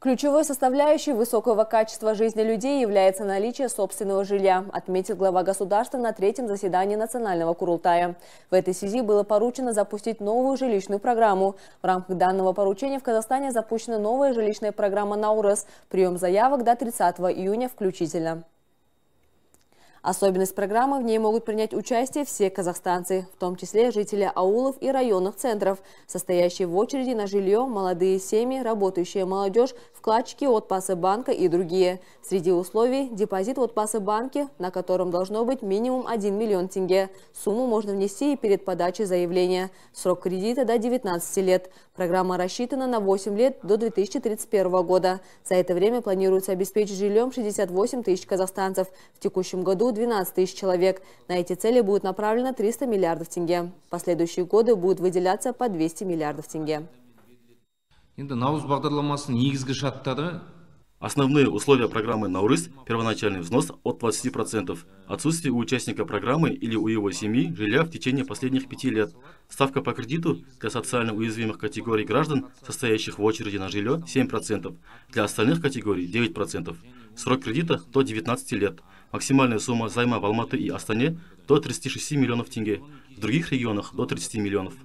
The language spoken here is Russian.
Ключевой составляющей высокого качества жизни людей является наличие собственного жилья, отметил глава государства на третьем заседании Национального Курултая. В этой связи было поручено запустить новую жилищную программу. В рамках данного поручения в Казахстане запущена новая жилищная программа «Наурос». Прием заявок до 30 июня включительно. Особенность программы – в ней могут принять участие все казахстанцы, в том числе жители аулов и районных центров, состоящие в очереди на жилье, молодые семьи, работающая молодежь, вкладчики от пасы банка и другие. Среди условий – депозит от пасы банки, на котором должно быть минимум 1 миллион тенге. Сумму можно внести и перед подачей заявления. Срок кредита до 19 лет. Программа рассчитана на 8 лет до 2031 года. За это время планируется обеспечить жильем 68 тысяч казахстанцев. В текущем году 12 тысяч человек. На эти цели будет направлено 300 миллиардов тенге. В последующие годы будет выделяться по 200 миллиардов тенге. Основные условия программы «Наурыз» – первоначальный взнос от 20%, отсутствие у участника программы или у его семьи жилья в течение последних пяти лет, ставка по кредиту для социально уязвимых категорий граждан, состоящих в очереди на жилье – 7%, для остальных категорий – 9%, срок кредита – до 19 лет – Максимальная сумма займа в Алматы и Астане до 36 миллионов тенге, в других регионах до 30 миллионов.